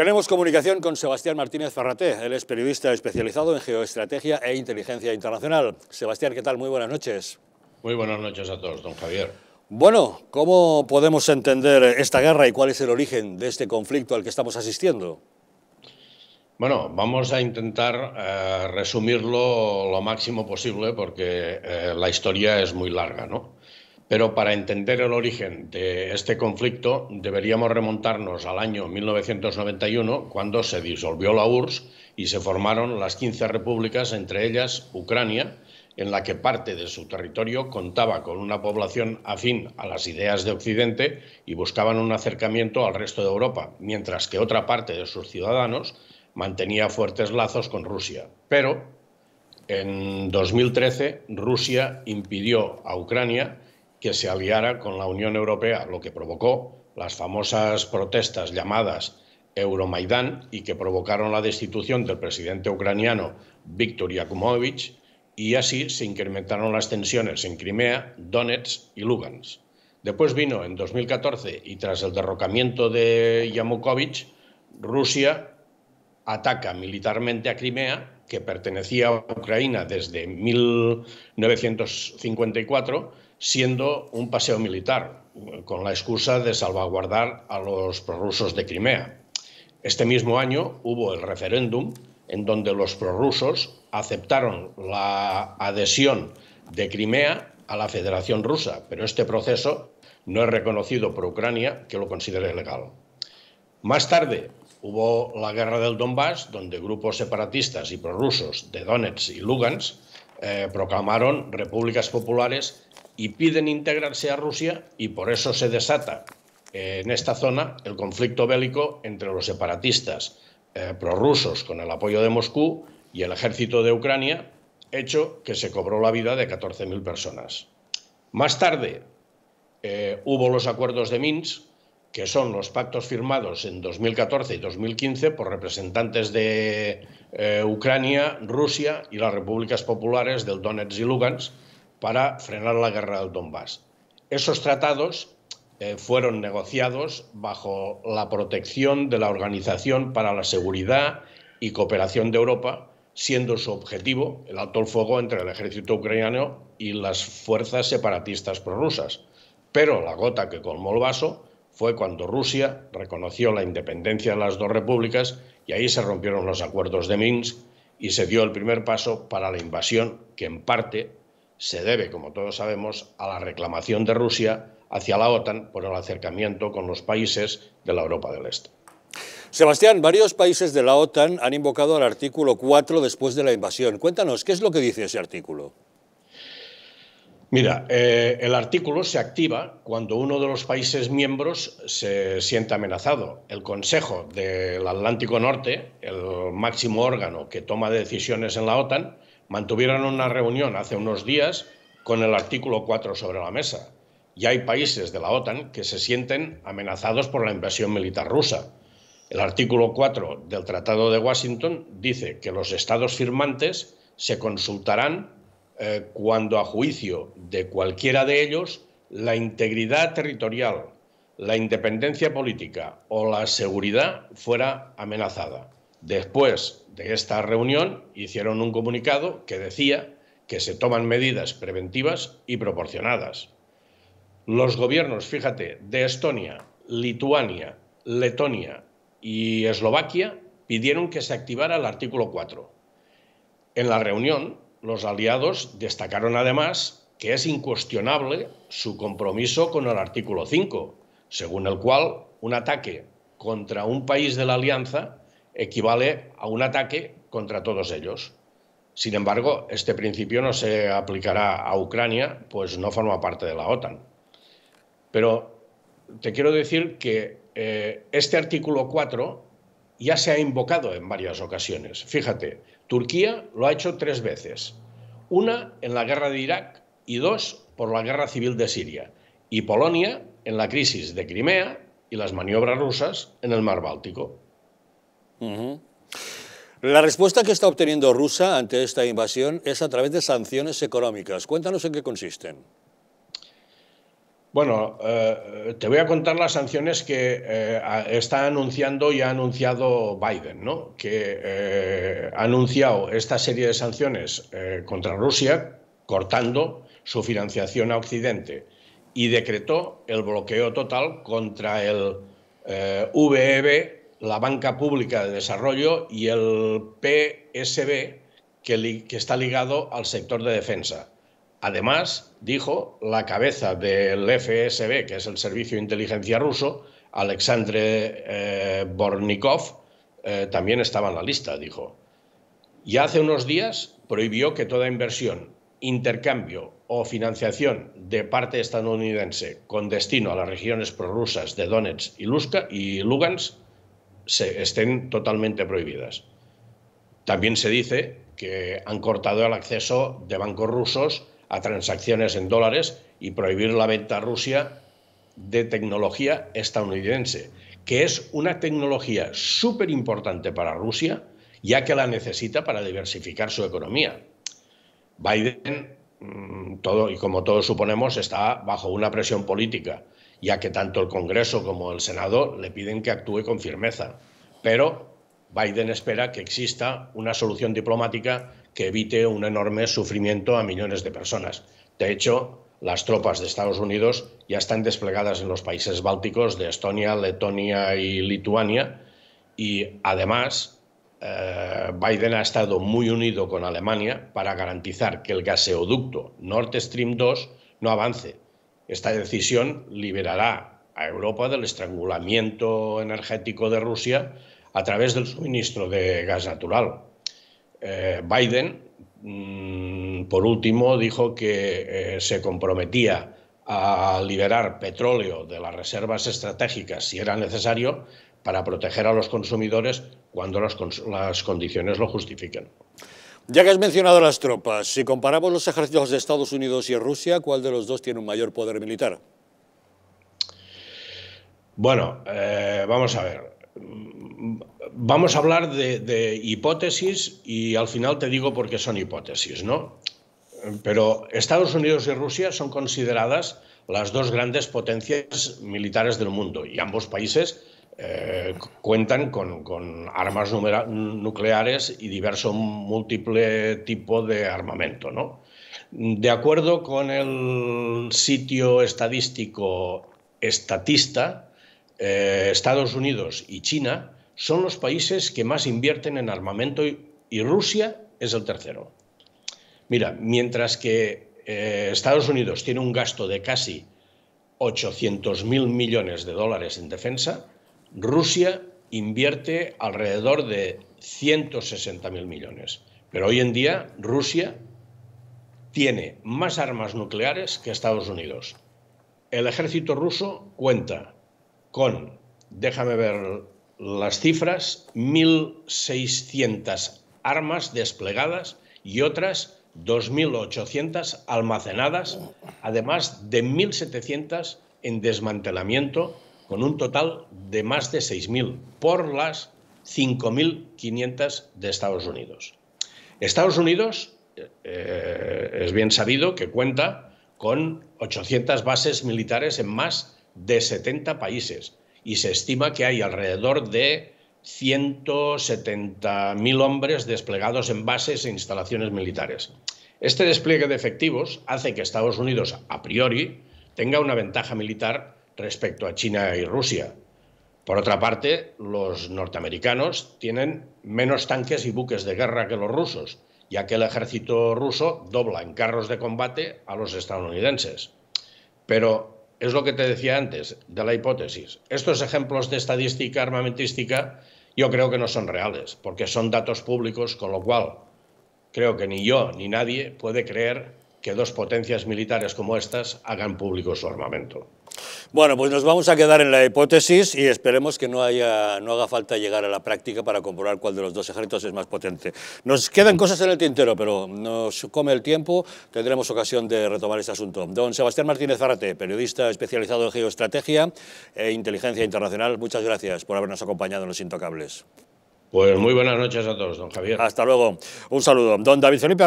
Tenemos comunicación con Sebastián Martínez Ferraté, él es periodista especializado en geoestrategia e inteligencia internacional. Sebastián, ¿qué tal? Muy buenas noches. Muy buenas noches a todos, don Javier. Bueno, ¿cómo podemos entender esta guerra y cuál es el origen de este conflicto al que estamos asistiendo? Bueno, vamos a intentar eh, resumirlo lo máximo posible porque eh, la historia es muy larga, ¿no? Pero para entender el origen de este conflicto deberíamos remontarnos al año 1991, cuando se disolvió la URSS y se formaron las 15 repúblicas, entre ellas Ucrania, en la que parte de su territorio contaba con una población afín a las ideas de Occidente y buscaban un acercamiento al resto de Europa, mientras que otra parte de sus ciudadanos mantenía fuertes lazos con Rusia. Pero en 2013 Rusia impidió a Ucrania que se aliara con la Unión Europea, lo que provocó las famosas protestas llamadas Euromaidán y que provocaron la destitución del presidente ucraniano Viktor Yakumovich y así se incrementaron las tensiones en Crimea, Donetsk y Lugansk. Después vino en 2014 y tras el derrocamiento de Yanukovych, Rusia ataca militarmente a Crimea, que pertenecía a Ucrania desde 1954 siendo un paseo militar, con la excusa de salvaguardar a los prorrusos de Crimea. Este mismo año hubo el referéndum en donde los prorrusos aceptaron la adhesión de Crimea a la Federación Rusa, pero este proceso no es reconocido por Ucrania, que lo considera ilegal. Más tarde hubo la guerra del Donbass, donde grupos separatistas y prorrusos de Donetsk y Lugansk eh, proclamaron repúblicas populares y piden integrarse a Rusia y por eso se desata eh, en esta zona el conflicto bélico entre los separatistas eh, prorrusos con el apoyo de Moscú y el ejército de Ucrania, hecho que se cobró la vida de 14.000 personas. Más tarde eh, hubo los acuerdos de Minsk, que son los pactos firmados en 2014 y 2015 por representantes de Ucrania, Rusia y las repúblicas populares del Donetsk y Lugansk, para frenar la guerra del Donbass. Esos tratados eh, fueron negociados bajo la protección de la Organización para la Seguridad y Cooperación de Europa, siendo su objetivo el alto el fuego entre el ejército ucraniano y las fuerzas separatistas prorrusas. Pero la gota que colmó el vaso fue cuando Rusia reconoció la independencia de las dos repúblicas y ahí se rompieron los acuerdos de Minsk y se dio el primer paso para la invasión que en parte se debe, como todos sabemos, a la reclamación de Rusia hacia la OTAN por el acercamiento con los países de la Europa del Este. Sebastián, varios países de la OTAN han invocado al artículo 4 después de la invasión. Cuéntanos, ¿qué es lo que dice ese artículo? Mira, eh, el artículo se activa cuando uno de los países miembros se siente amenazado. El Consejo del Atlántico Norte, el máximo órgano que toma decisiones en la OTAN, mantuvieron una reunión hace unos días con el artículo 4 sobre la mesa. Y hay países de la OTAN que se sienten amenazados por la invasión militar rusa. El artículo 4 del Tratado de Washington dice que los estados firmantes se consultarán eh, cuando a juicio de cualquiera de ellos la integridad territorial, la independencia política o la seguridad fuera amenazada. Después de esta reunión hicieron un comunicado que decía que se toman medidas preventivas y proporcionadas. Los gobiernos, fíjate, de Estonia, Lituania, Letonia y Eslovaquia pidieron que se activara el artículo 4. En la reunión, los aliados destacaron además que es incuestionable su compromiso con el artículo 5, según el cual un ataque contra un país de la alianza equivale a un ataque contra todos ellos. Sin embargo, este principio no se aplicará a Ucrania, pues no forma parte de la OTAN. Pero te quiero decir que eh, este artículo 4 ya se ha invocado en varias ocasiones. Fíjate, Turquía lo ha hecho tres veces. Una en la guerra de Irak y dos por la guerra civil de Siria. Y Polonia en la crisis de Crimea y las maniobras rusas en el mar Báltico. La respuesta que está obteniendo Rusia ante esta invasión es a través de sanciones económicas. Cuéntanos en qué consisten. Bueno, eh, te voy a contar las sanciones que eh, está anunciando y ha anunciado Biden, ¿no? que eh, ha anunciado esta serie de sanciones contra Rusia, cortando su financiación a Occidente y decretó el bloqueo total contra el VEB, la banca pública de desarrollo y el PSB, que, está ligado al sector de defensa. Además, dijo la cabeza del FSB, que es el Servicio de Inteligencia Ruso, Alexandre eh, Bornikov, eh, también estaba en la lista, dijo. Y hace unos días prohibió que toda inversión, intercambio o financiación de parte estadounidense con destino a las regiones prorrusas de Donetsk y, y Lugansk se, estén totalmente prohibidas. También se dice que han cortado el acceso de bancos rusos a transacciones en dólares y prohibir la venta a Rusia de tecnología estadounidense, que es una tecnología súper importante para Rusia, ya que la necesita para diversificar su economía. Biden, mm, todo, y como todos suponemos, está bajo una presión política ya que tanto el Congreso como el Senado le piden que actúe con firmeza. Pero Biden espera que exista una solución diplomática que evite un enorme sufrimiento a millones de personas. De hecho, las tropas de Estados Unidos ya están desplegadas en los países bálticos de Estonia, Letonia y Lituania y además eh, Biden ha estado muy unido con Alemania para garantizar que el gaseoducto Nord Stream 2 no avance esta decisión liberará a Europa del estrangulamiento energético de Rusia a través del suministro de gas natural. Eh, Biden, mm, por último, dijo que eh, se comprometía a liberar petróleo de las reservas estratégicas si era necesario para proteger a los consumidores cuando las condiciones lo justifiquen. Ya que has mencionado las tropas, si comparamos los ejércitos de Estados Unidos y Rusia, ¿cuál de los dos tiene un mayor poder militar? Bueno, eh, vamos a ver. Vamos a hablar de, de, hipótesis y al final te digo por qué son hipótesis, ¿no? Pero Estados Unidos y Rusia son consideradas las dos grandes potencias militares del mundo y ambos países eh, cuentan con, armas nucleares y diverso múltiple tipo de armamento. De acuerdo con el sitio estadístico estatista, eh, Estados Unidos y China son los países que más invierten en armamento y, Rusia es el tercero. Mira, mientras que eh, Estados Unidos tiene un gasto de casi 800.000 millones de dólares en defensa, Rusia invierte alrededor de 160.000 millones, pero hoy en día Rusia tiene más armas nucleares que Estados Unidos. El ejército ruso cuenta con, déjame ver las cifras, 1.600 armas desplegadas y otras 2.800 almacenadas, además de 1.700 en desmantelamiento con un total de más de 6.000 por las 5.500 de Estados Unidos. Estados Unidos eh, es bien sabido que cuenta con 800 bases militares en más de 70 países y se estima que hay alrededor de 170.000 hombres desplegados en bases e instalaciones militares. Este despliegue de efectivos hace que Estados Unidos, a priori, tenga una ventaja militar respecto a China y Rusia. Por otra parte, los norteamericanos tienen menos tanques y buques de guerra que los rusos, ya que el ejército ruso dobla en carros de combate a los estadounidenses. Pero es lo que te decía antes de la hipótesis. Estos ejemplos de estadística armamentística yo creo que no son reales, porque son datos públicos, con lo cual creo que ni yo ni nadie puede creer que dos potencias militares como estas hagan público su armamento. Bueno, pues nos vamos a quedar en la hipótesis y esperemos que no, haya, no haga falta llegar a la práctica para comprobar cuál de los dos ejércitos es más potente. Nos quedan cosas en el tintero, pero nos come el tiempo, tendremos ocasión de retomar este asunto. Don Sebastián Martínez Zarate, periodista especializado en geoestrategia e inteligencia internacional, muchas gracias por habernos acompañado en Los Intocables. Pues muy buenas noches a todos, don Javier. Hasta luego. Un saludo. Don David Felipe